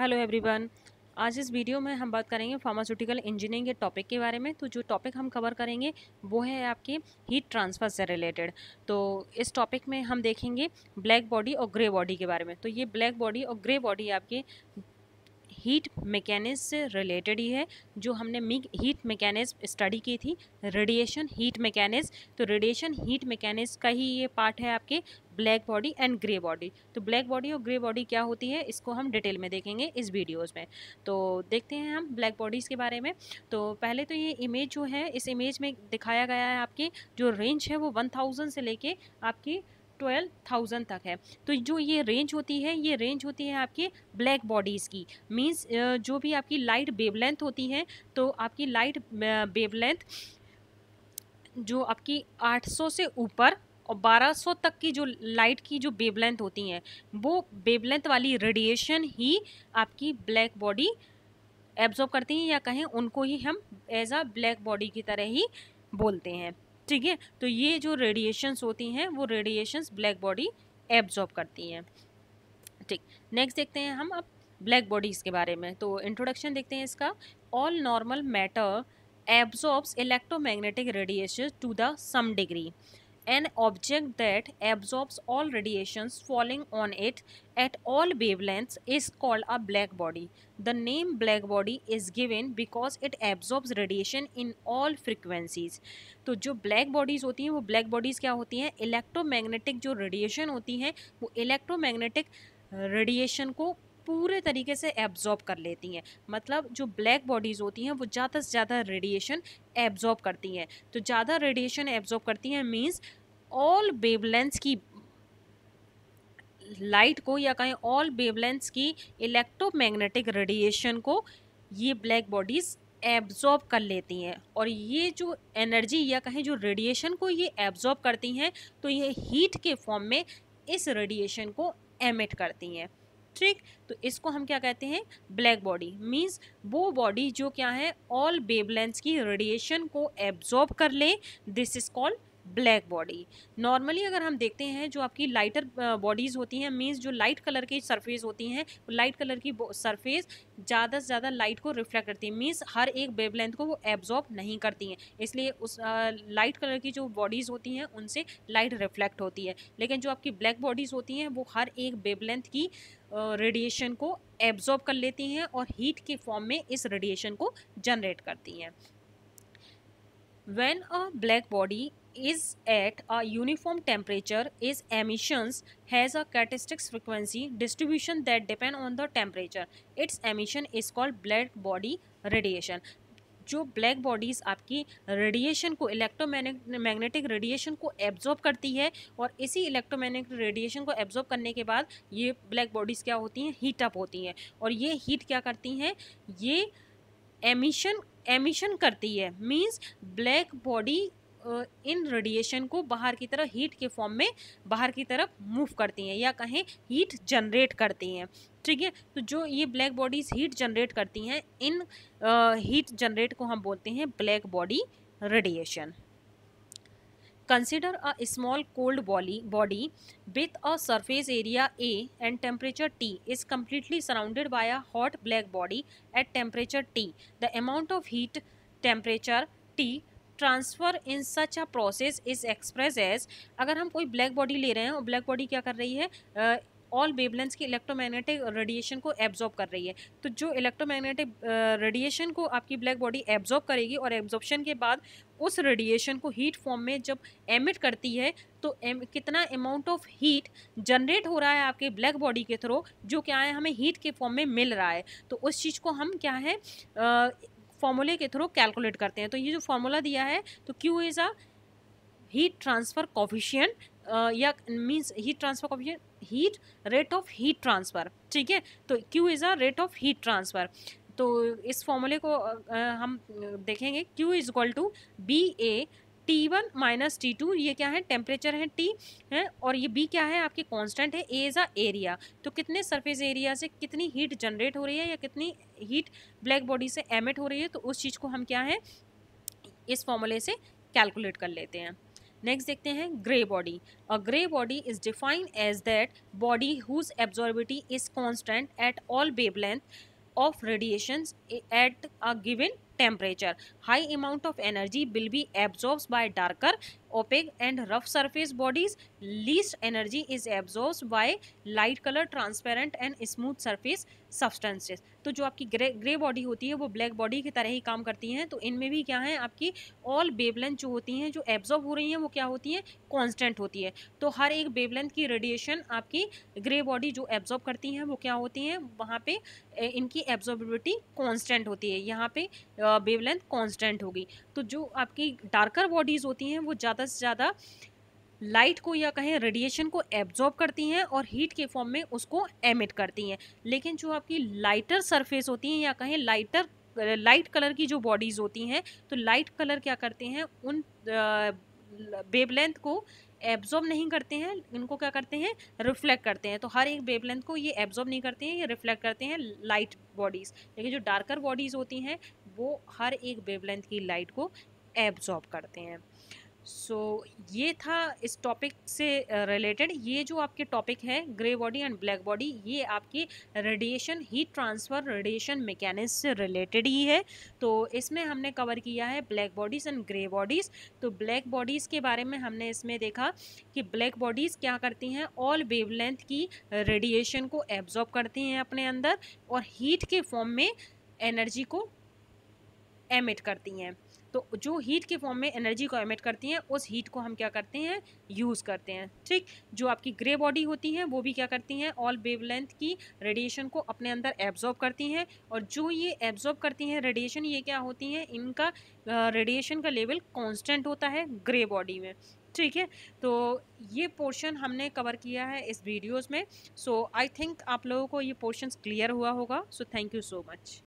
Hello everyone आज इस video में हम बात करेंगे फार्मास्यूटिकल इंजीनियरिंग के टॉपिक के बारे में तो जो टॉपिक हम कवर करेंगे वो है आपके हीट ट्रांसफ़र से रिलेटेड तो इस टॉपिक में हम देखेंगे ब्लैक बॉडी और ग्रे बॉडी के बारे में तो ये ब्लैक बॉडी और ग्रे बॉडी आपके हीट मैकेनिज से रिलेटेड ही है जो हमने मिग हीट मैकेनिज स्टडी की थी रेडिएशन हीट मैकेनिज तो रेडिएशन हीट मैकेनिज का ही ये पार्ट है आपके black body and grey body तो ब्लैक बॉडी और ग्रे बॉडी क्या होती है इसको हम डिटेल में देखेंगे इस वीडियोज़ में तो देखते हैं हम ब्लैक बॉडीज़ के बारे में तो पहले तो ये इमेज जो है इस इमेज में दिखाया गया है आपकी जो रेंज है वो वन थाउजेंड से लेके आपकी ट्वेल्व थाउजेंड तक है तो जो ये रेंज होती है ये रेंज होती है आपकी ब्लैक बॉडीज़ की मीन्स जो भी आपकी लाइट बेबलेंथ होती है तो आपकी लाइट बेबलेंथ जो आपकी 800 से ऊपर और 1200 तक की जो लाइट की जो बेबलेंथ होती हैं वो बेबलेंथ वाली रेडिएशन ही आपकी ब्लैक बॉडी एब्जॉर्ब करती हैं या कहें उनको ही हम एज आ ब्लैक बॉडी की तरह ही बोलते हैं ठीक है तो ये जो रेडिएशंस होती हैं वो रेडिएशंस ब्लैक बॉडी एब्जॉर्ब करती हैं ठीक नेक्स्ट देखते हैं हम अब ब्लैक बॉडीज़ के बारे में तो इंट्रोडक्शन देखते हैं इसका all normal matter absorbs electromagnetic radiation to the some degree an object that absorbs all radiations falling on it at all wavelengths is called a black body. The name black body is given because it absorbs radiation in all frequencies. तो जो black bodies होती हैं वो black bodies क्या होती हैं electromagnetic जो radiation होती हैं वो electromagnetic radiation को पूरे तरीके से एब्जॉर्ब कर लेती हैं मतलब जो ब्लैक बॉडीज़ होती हैं वो ज़्यादा से ज़्यादा रेडिएशन एब्जॉर्ब करती हैं तो ज़्यादा रेडिएशन एब्जॉर्ब करती हैं मीन्स ऑल बेबलेंस की लाइट को या कहें ऑल बेबलेंस की इलेक्ट्रोमैग्नेटिक रेडिएशन को ये ब्लैक बॉडीज़ एब्जॉर्ब कर लेती हैं और ये जो एनर्जी या कहें जो रेडिएशन को ये एब्जॉर्ब करती हैं तो ये हीट के फॉर्म में इस रेडिएशन को एमिट करती हैं ठीक तो इसको हम क्या कहते हैं ब्लैक बॉडी मींस वो बॉडी जो क्या है ऑल बेबलेंस की रेडिएशन को एब्जॉर्ब कर ले this is called black body normally अगर हम देखते हैं जो आपकी लाइटर बॉडीज़ होती हैं मीन्स जो लाइट कलर की सरफेस होती हैं लाइट कलर की सरफेस ज़्यादा से ज़्यादा लाइट को रिफ्लेक्ट करती है मीन्स हर एक वेव लेंथ को वो एब्जॉर्ब नहीं करती हैं इसलिए उस लाइट कलर की जो बॉडीज़ होती हैं उनसे लाइट रिफ्लेक्ट होती है लेकिन जो आपकी ब्लैक बॉडीज़ होती हैं वो हर एक वेव लेंथ की रेडिएशन को एब्जॉर्ब कर लेती हैं और हीट के फॉर्म में इस रेडिएशन को जनरेट करती हैं when a black body is at a uniform temperature is emissions has a characteristic frequency distribution that depend on the temperature its emission is called black body radiation जो black bodies आपकी radiation को electromagnetic radiation को absorb करती है और इसी electromagnetic radiation को absorb करने के बाद ये ब्लैक बॉडीज़ क्या होती हैं हीट अप होती हैं और ये हीट क्या करती हैं ये एमिशन एमिशन करती है मींस ब्लैक बॉडी इन रेडिएशन को बाहर की तरफ हीट के फॉर्म में बाहर की तरफ मूव करती हैं या कहें हीट जनरेट करती हैं ठीक है तो जो ये ब्लैक बॉडीज हीट जनरेट करती हैं इन हीट जनरेट को हम बोलते हैं black body radiation consider a small cold body body with a surface area A and temperature T is completely surrounded by a hot black body at temperature T the amount of heat temperature T transfer in such a process is express as अगर हम कोई black body ले रहे हैं और black body क्या कर रही है ऑल बेबलेंस की इलेक्ट्रोमैग्नेटिक रेडिएशन को एब्जॉर्ब कर रही है तो जो इलेक्ट्रोमैग्नेटिक रेडिएशन को आपकी ब्लैक बॉडी एब्जॉर्ब करेगी और एब्जॉर्बशन के बाद उस रेडिएशन को हीट फॉर्म में जब एमिट करती है तो एम, कितना अमाउंट ऑफ हीट जनरेट हो रहा है आपके ब्लैक बॉडी के थ्रू जो क्या है हमें हीट के फॉर्म में मिल रहा है तो उस चीज़ को हम क्या है फॉर्मूले के थ्रू कैलकुलेट करते हैं तो ये जो फॉर्मूला दिया है तो Q is a heat transfer coefficient या means heat transfer coefficient heat rate of heat transfer ठीक है तो Q is a rate of heat transfer तो इस फॉर्मूले को हम देखेंगे Q is equal to B A T one minus T two ये क्या है टेम्परेचर है टी है और ये बी क्या है आपके कांस्टेंट है ए इज़ अ एरिया तो कितने सरफेस एरिया से कितनी हीट जनरेट हो रही है या कितनी हीट ब्लैक बॉडी से एमिट हो रही है तो उस चीज़ को हम क्या है इस फॉर्मूले से कैलकुलेट कर लेते हैं नेक्स्ट देखते हैं grey body a grey body is defined as that body whose absorptivity is constant at all wavelength of radiation at a given temperature high amount of energy will be absorb by darker opaque and rough surface bodies least energy is absorb by light colour transparent and smooth surface substances तो जो आपकी grey grey body होती है वो black body की तरह ही काम करती हैं तो इनमें भी क्या है आपकी ऑल बेबलेंथ जो होती हैं जो एब्जॉर्ब हो रही हैं वो क्या होती हैं कॉन्स्टेंट होती है तो हर एक बेबलेंथ की रेडिएशन आपकी ग्रे बॉडी जो एब्जॉर्ब करती हैं वो क्या होती हैं वहाँ पर इनकी एब्जॉर्बिलिटी कॉन्स्टेंट होती है यहाँ पर वेवलेंथ कांस्टेंट कॉन्स्टेंट होगी तो जो आपकी डार्कर बॉडीज़ होती हैं वो ज़्यादा से ज़्यादा लाइट को या कहें रेडिएशन को एब्जॉर्ब करती हैं और हीट के फॉर्म में उसको एमिट करती हैं लेकिन जो आपकी लाइटर सरफेस होती हैं या कहें लाइटर लाइट कलर की जो बॉडीज़ होती हैं तो लाइट कलर क्या करते हैं उन वेवलेंथ को एब्जॉर्ब नहीं करते हैं इनको क्या करते हैं रिफ्लेक्ट करते हैं तो हर एक वेवलेंथ को ये एब्जॉर्ब नहीं करते हैं ये रिफ्लेक्ट करते हैं लाइट बॉडीज़ लेकिन जो डार्कर बॉडीज़ होती हैं वो हर एक वेवलेंथ की लाइट को एब्जॉर्ब करते हैं सो so, ये था इस टॉपिक से रिलेटेड ये जो आपके टॉपिक है grey body and black body ये आपकी radiation heat transfer radiation mechanism से रिलेटेड ही है तो इसमें हमने कवर किया है black bodies and grey bodies तो ब्लैक बॉडीज़ के बारे में हमने इसमें देखा कि ब्लैक बॉडीज़ क्या करती हैं ऑल वेवलेंथ की रेडिएशन को एब्जॉर्ब करती हैं अपने अंदर और हीट के फॉर्म में एनर्जी को एमिट करती हैं तो जो हीट के फॉर्म में एनर्जी को एमिट करती हैं उस हीट को हम क्या करते हैं यूज़ करते हैं ठीक जो आपकी ग्रे बॉडी होती हैं वो भी क्या करती हैं ऑल वेव की रेडिएशन को अपने अंदर एब्जॉर्ब करती हैं और जो ये एब्जॉर्ब करती हैं रेडिएशन ये क्या होती हैं इनका रेडिएशन का लेवल कॉन्स्टेंट होता है ग्रे बॉडी में ठीक है तो ये पोर्शन हमने कवर किया है इस वीडियोस में सो आई थिंक आप लोगों को ये पोर्शन क्लियर हुआ होगा so thank you so much